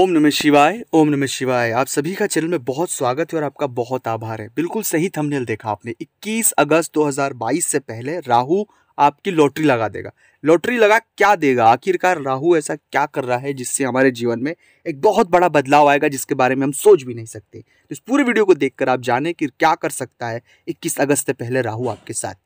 ओम नमः शिवाय ओम नमः शिवाय आप सभी का चैनल में बहुत स्वागत है और आपका बहुत आभार है बिल्कुल सही थंबनेल देखा आपने 21 अगस्त 2022 से पहले राहु आपकी लॉटरी लगा देगा लॉटरी लगा क्या देगा आखिरकार राहु ऐसा क्या कर रहा है जिससे हमारे जीवन में एक बहुत बड़ा बदलाव आएगा जिसके बारे में हम सोच भी नहीं सकते तो इस पूरे वीडियो को देख आप जाने कि क्या कर सकता है इक्कीस अगस्त से पहले राहू आपके साथ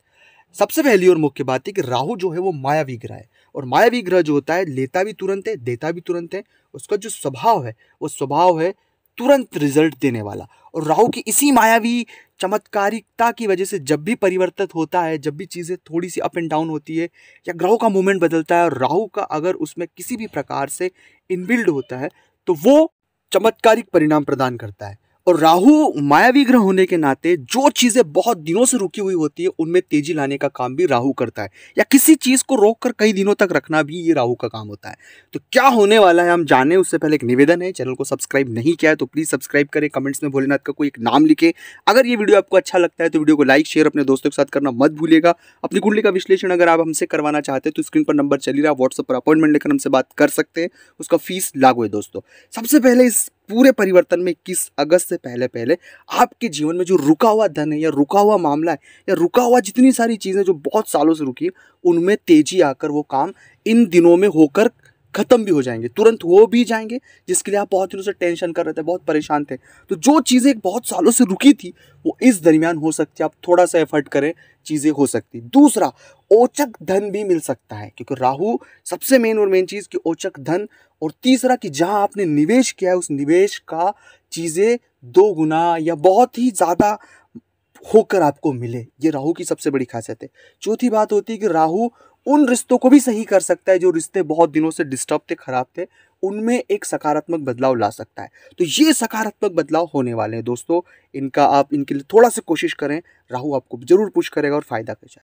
सबसे पहली और मुख्य बात है कि राहु जो है वो माया ग्रह है और मायावी ग्रह जो होता है लेता भी तुरंत है देता भी तुरंत है उसका जो स्वभाव है वो स्वभाव है तुरंत रिजल्ट देने वाला और राहु की इसी मायावी चमत्कारिकता की वजह से जब भी परिवर्तित होता है जब भी चीज़ें थोड़ी सी अप एंड डाउन होती है या ग्रहों का मूवमेंट बदलता है और राहु का अगर उसमें किसी भी प्रकार से इनबिल्ड होता है तो वो चमत्कारिक परिणाम प्रदान करता है और राहु मायावी ग्रह होने के नाते जो चीज़ें बहुत दिनों से रुकी हुई होती है उनमें तेजी लाने का काम भी राहु करता है या किसी चीज़ को रोक कर कई दिनों तक रखना भी ये राहु का काम होता है तो क्या होने वाला है हम जाने उससे पहले एक निवेदन है चैनल को सब्सक्राइब नहीं किया है तो प्लीज़ सब्सक्राइब करें कमेंट्स में भोलेनाथ का कोई एक नाम लिखे अगर ये वीडियो आपको अच्छा लगता है तो वीडियो को लाइक शेयर अपने दोस्तों के साथ करना मत भूलेगा अपनी कुंडली का विश्लेषण अगर आप हमसे करवाना चाहते हैं तो स्क्रीन पर नंबर चली रहा व्हाट्सअप पर अपॉइंटमेंट लेकर हमसे बात कर सकते हैं उसका फीस लागू है दोस्तों सबसे पहले इस पूरे परिवर्तन में इक्कीस अगस्त से पहले पहले आपके जीवन में जो रुका हुआ धन है या रुका हुआ मामला है या रुका हुआ जितनी सारी चीज़ें जो बहुत सालों से रुकी उनमें तेजी आकर वो काम इन दिनों में होकर ख़त्म भी हो जाएंगे तुरंत हो भी जाएंगे जिसके लिए आप बहुत दिनों से टेंशन कर रहे थे बहुत परेशान थे तो जो चीज़ें बहुत सालों से रुकी थी वो इस दरमियान हो सकती है आप थोड़ा सा एफर्ट करें चीज़ें हो सकती दूसरा ओचक धन भी मिल सकता है क्योंकि राहु सबसे मेन और मेन चीज़ कि ओचक धन और तीसरा कि जहाँ आपने निवेश किया है उस निवेश का चीज़ें दो गुना या बहुत ही ज़्यादा होकर आपको मिले ये राहु की सबसे बड़ी खासियत है चौथी बात होती है कि राहु उन रिश्तों को भी सही कर सकता है जो रिश्ते बहुत दिनों से डिस्टर्ब थे खराब थे उनमें एक सकारात्मक बदलाव ला सकता है तो ये सकारात्मक बदलाव होने वाले हैं दोस्तों इनका आप इनके लिए थोड़ा सा कोशिश करें राहु आपको जरूर पुश करेगा और फायदा कर